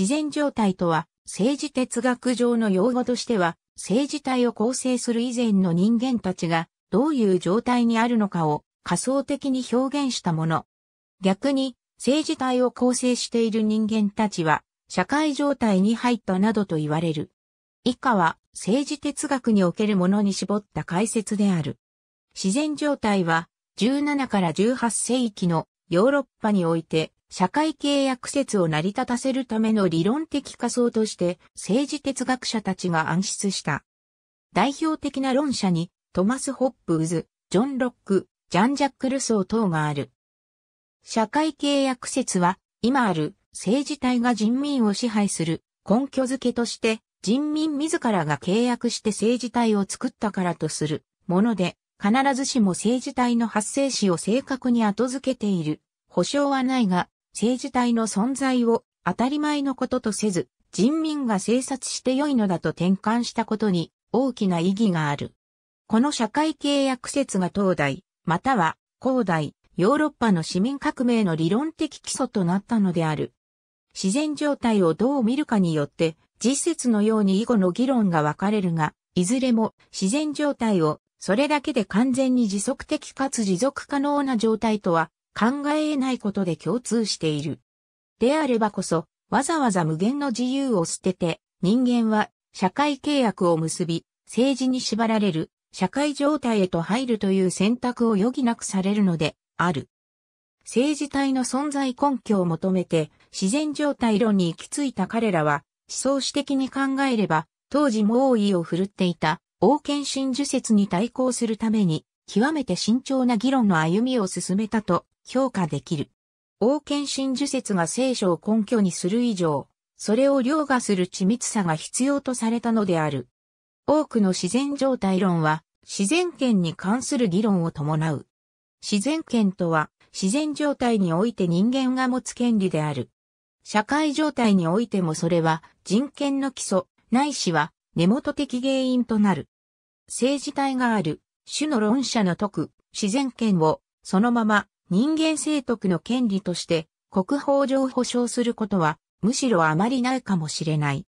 自然状態とは、政治哲学上の用語としては、政治体を構成する以前の人間たちが、どういう状態にあるのかを仮想的に表現したもの。逆に、政治体を構成している人間たちは、社会状態に入ったなどと言われる。以下は、政治哲学におけるものに絞った解説である。自然状態は、17から18世紀のヨーロッパにおいて社会契約説を成り立たせるための理論的仮想として政治哲学者たちが暗出した。代表的な論者にトマス・ホップウズ、ジョン・ロック、ジャン・ジャック・ルソー等がある。社会契約説は今ある政治体が人民を支配する根拠づけとして人民自らが契約して政治体を作ったからとするもので必ずしも政治体の発生史を正確に後付けている保証はないが政治体の存在を当たり前のこととせず、人民が生殺して良いのだと転換したことに大きな意義がある。この社会契約説が東大、または広大、ヨーロッパの市民革命の理論的基礎となったのである。自然状態をどう見るかによって、実説のように以後の議論が分かれるが、いずれも自然状態をそれだけで完全に持続的かつ持続可能な状態とは考えないことで共通している。であればこそ、わざわざ無限の自由を捨てて、人間は社会契約を結び、政治に縛られる、社会状態へと入るという選択を余儀なくされるので、ある。政治体の存在根拠を求めて、自然状態論に行き着いた彼らは、思想史的に考えれば、当時猛威を振るっていた、王権真儒説に対抗するために、極めて慎重な議論の歩みを進めたと評価できる。王権真呪説が聖書を根拠にする以上、それを凌駕する緻密さが必要とされたのである。多くの自然状態論は、自然権に関する議論を伴う。自然権とは、自然状態において人間が持つ権利である。社会状態においてもそれは人権の基礎、ないしは根元的原因となる。政治体がある、種の論者の解く、自然権を、そのまま人間生徳の権利として国法上保障することはむしろあまりないかもしれない。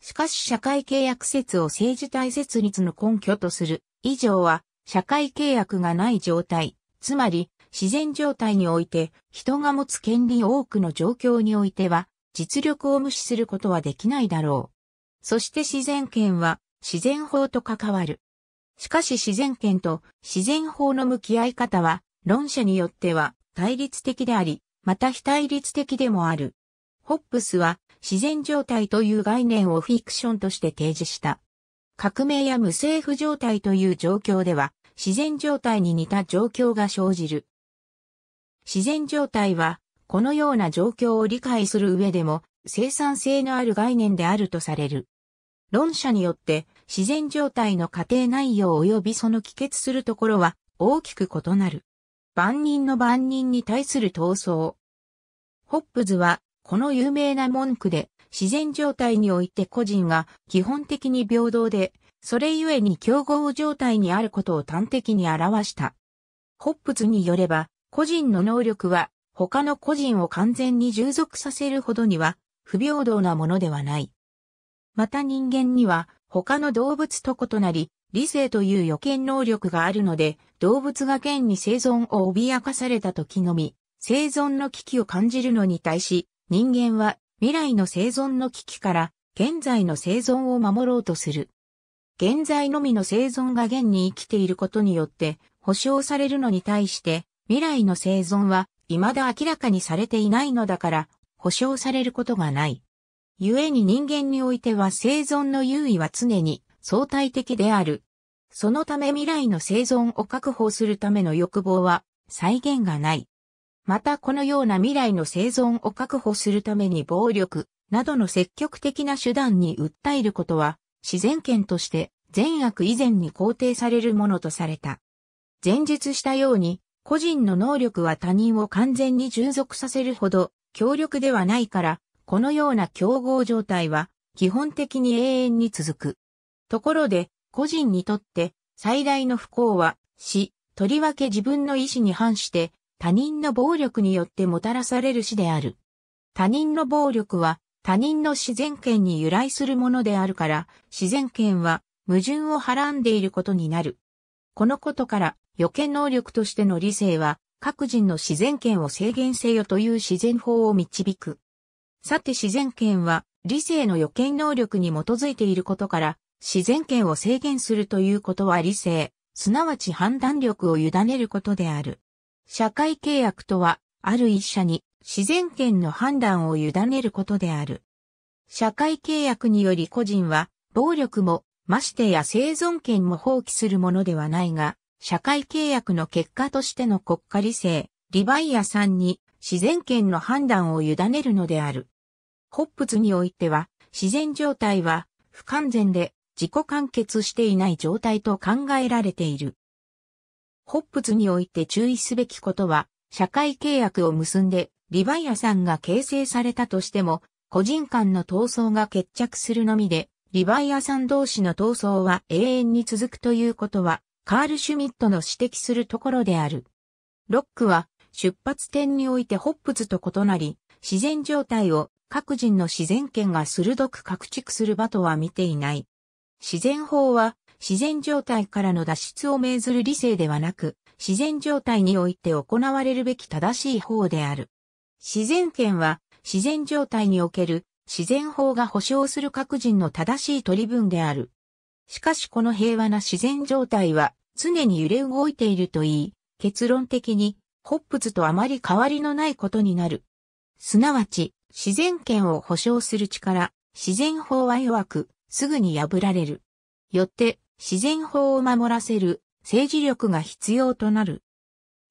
しかし社会契約説を政治体設率の根拠とする以上は社会契約がない状態、つまり自然状態において人が持つ権利多くの状況においては実力を無視することはできないだろう。そして自然権は自然法と関わる。しかし自然権と自然法の向き合い方は論者によっては対立的であり、また非対立的でもある。ホップスは自然状態という概念をフィクションとして提示した。革命や無政府状態という状況では、自然状態に似た状況が生じる。自然状態は、このような状況を理解する上でも、生産性のある概念であるとされる。論者によって、自然状態の過程内容及びその帰結するところは、大きく異なる。万人の万人に対する闘争。ホップズは、この有名な文句で、自然状態において個人が基本的に平等で、それゆえに競合状態にあることを端的に表した。ホップズによれば、個人の能力は、他の個人を完全に従属させるほどには、不平等なものではない。また人間には、他の動物と異なり、理性という予見能力があるので、動物が現に生存を脅かされた時のみ、生存の危機を感じるのに対し、人間は未来の生存の危機から現在の生存を守ろうとする。現在のみの生存が現に生きていることによって保障されるのに対して未来の生存は未だ明らかにされていないのだから保障されることがない。故に人間においては生存の優位は常に相対的である。そのため未来の生存を確保するための欲望は再現がない。またこのような未来の生存を確保するために暴力などの積極的な手段に訴えることは自然権として善悪以前に肯定されるものとされた。前述したように個人の能力は他人を完全に従属させるほど強力ではないからこのような競合状態は基本的に永遠に続く。ところで個人にとって最大の不幸は死、とりわけ自分の意志に反して他人の暴力によってもたらされる死である。他人の暴力は他人の自然権に由来するものであるから、自然権は矛盾をはらんでいることになる。このことから余計能力としての理性は各人の自然権を制限せよという自然法を導く。さて自然権は理性の予見能力に基づいていることから自然権を制限するということは理性、すなわち判断力を委ねることである。社会契約とは、ある一社に自然権の判断を委ねることである。社会契約により個人は、暴力も、ましてや生存権も放棄するものではないが、社会契約の結果としての国家理性、リバイアさんに自然権の判断を委ねるのである。ホップズにおいては、自然状態は不完全で自己完結していない状態と考えられている。ホップズにおいて注意すべきことは、社会契約を結んで、リバイアさんが形成されたとしても、個人間の闘争が決着するのみで、リバイアさん同士の闘争は永遠に続くということは、カール・シュミットの指摘するところである。ロックは、出発点においてホップズと異なり、自然状態を各人の自然権が鋭く拡築する場とは見ていない。自然法は、自然状態からの脱出を命ずる理性ではなく、自然状態において行われるべき正しい法である。自然権は、自然状態における自然法が保障する各人の正しい取り分である。しかしこの平和な自然状態は常に揺れ動いているといい、結論的に、ホップズとあまり変わりのないことになる。すなわち、自然権を保障する力、自然法は弱く、すぐに破られる。よって、自然法を守らせる政治力が必要となる。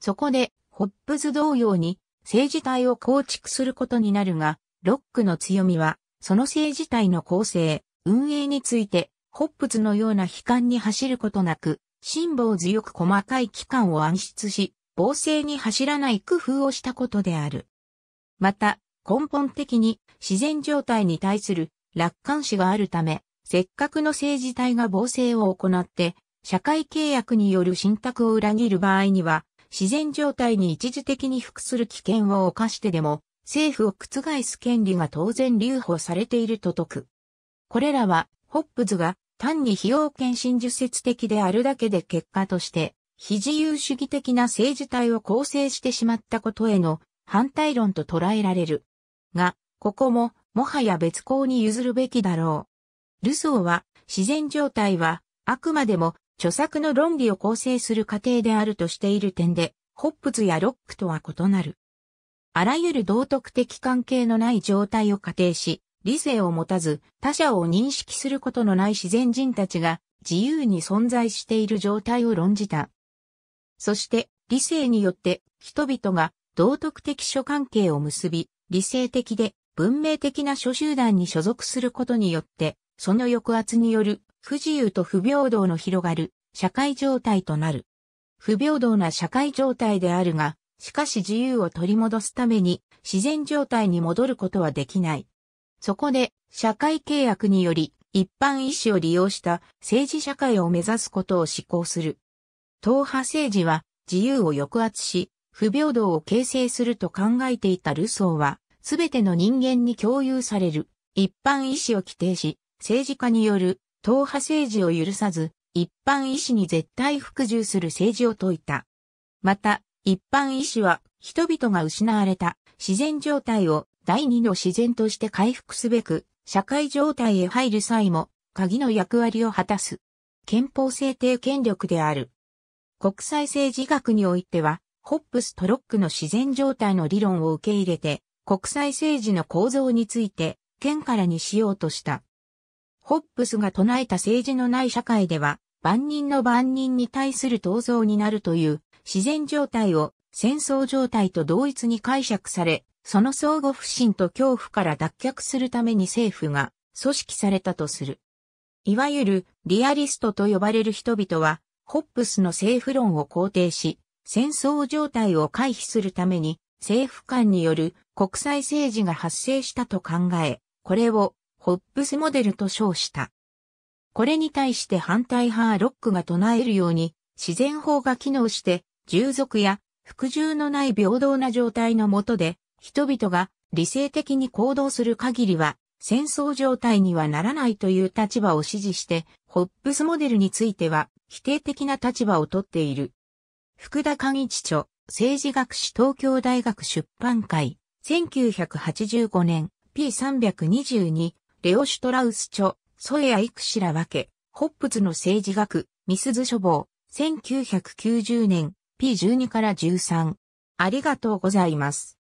そこで、ホップズ同様に政治体を構築することになるが、ロックの強みは、その政治体の構成、運営について、ホップズのような悲観に走ることなく、辛抱強く細かい機関を暗出し、防制に走らない工夫をしたことである。また、根本的に自然状態に対する楽観視があるため、せっかくの政治体が暴政を行って、社会契約による信託を裏切る場合には、自然状態に一時的に服する危険を犯してでも、政府を覆す権利が当然留保されていると説く。これらは、ホップズが単に費用権真受説的であるだけで結果として、非自由主義的な政治体を構成してしまったことへの反対論と捉えられる。が、ここも、もはや別行に譲るべきだろう。ルソーは、自然状態は、あくまでも、著作の論理を構成する過程であるとしている点で、ホップズやロックとは異なる。あらゆる道徳的関係のない状態を仮定し、理性を持たず、他者を認識することのない自然人たちが、自由に存在している状態を論じた。そして、理性によって、人々が道徳的諸関係を結び、理性的で文明的な諸集団に所属することによって、その抑圧による不自由と不平等の広がる社会状態となる。不平等な社会状態であるが、しかし自由を取り戻すために自然状態に戻ることはできない。そこで社会契約により一般意思を利用した政治社会を目指すことを施行する。党派政治は自由を抑圧し、不平等を形成すると考えていたルソーは、すべての人間に共有される一般意思を規定し、政治家による党派政治を許さず、一般医師に絶対服従する政治を説いた。また、一般医師は人々が失われた自然状態を第二の自然として回復すべく、社会状態へ入る際も、鍵の役割を果たす。憲法制定権力である。国際政治学においては、ホップストロックの自然状態の理論を受け入れて、国際政治の構造について、県からにしようとした。ホップスが唱えた政治のない社会では、万人の万人に対する闘争になるという自然状態を戦争状態と同一に解釈され、その相互不信と恐怖から脱却するために政府が組織されたとする。いわゆるリアリストと呼ばれる人々は、ホップスの政府論を肯定し、戦争状態を回避するために政府間による国際政治が発生したと考え、これをホップスモデルと称した。これに対して反対派ロックが唱えるように、自然法が機能して、従属や服従のない平等な状態の下で、人々が理性的に行動する限りは、戦争状態にはならないという立場を支持して、ホップスモデルについては否定的な立場をとっている。福田寛一著、政治学士東京大学出版会、1985年、P322 レオ・シュトラウス著、ソエア・イクシラワケ、ホップズの政治学、ミスズ書房、1990年、P12 から13。ありがとうございます。